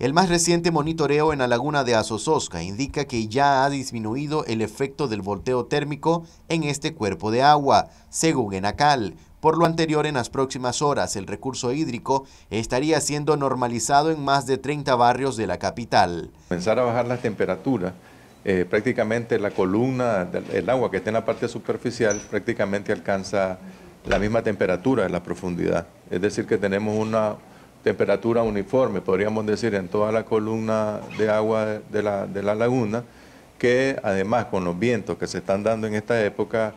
El más reciente monitoreo en la laguna de Azososca indica que ya ha disminuido el efecto del volteo térmico en este cuerpo de agua, según Enacal. Por lo anterior, en las próximas horas, el recurso hídrico estaría siendo normalizado en más de 30 barrios de la capital. Comenzar a bajar la temperatura eh, prácticamente la columna del agua que está en la parte superficial prácticamente alcanza la misma temperatura en la profundidad. Es decir, que tenemos una temperatura uniforme, podríamos decir, en toda la columna de agua de la, laguna, que además con los vientos que se están dando en esta época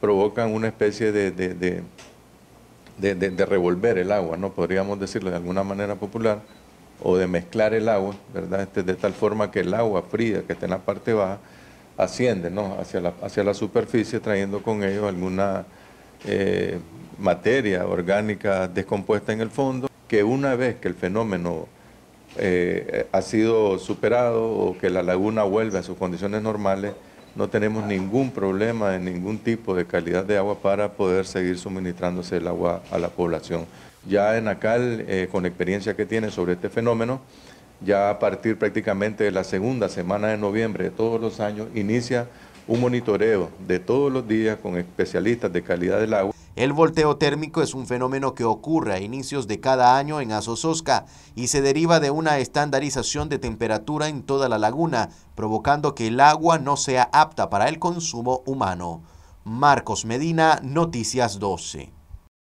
provocan una especie de, de, revolver el agua, ¿no? podríamos decirlo de alguna manera popular, o de mezclar el agua, ¿verdad? Este, de tal forma que el agua fría que está en la parte baja asciende ¿no? hacia, la, hacia la superficie, trayendo con ello alguna eh, materia orgánica descompuesta en el fondo que una vez que el fenómeno eh, ha sido superado o que la laguna vuelve a sus condiciones normales, no tenemos ningún problema de ningún tipo de calidad de agua para poder seguir suministrándose el agua a la población. Ya en ACAL, eh, con experiencia que tiene sobre este fenómeno, ya a partir prácticamente de la segunda semana de noviembre de todos los años, inicia un monitoreo de todos los días con especialistas de calidad del agua. El volteo térmico es un fenómeno que ocurre a inicios de cada año en Azososca y se deriva de una estandarización de temperatura en toda la laguna, provocando que el agua no sea apta para el consumo humano. Marcos Medina, Noticias 12.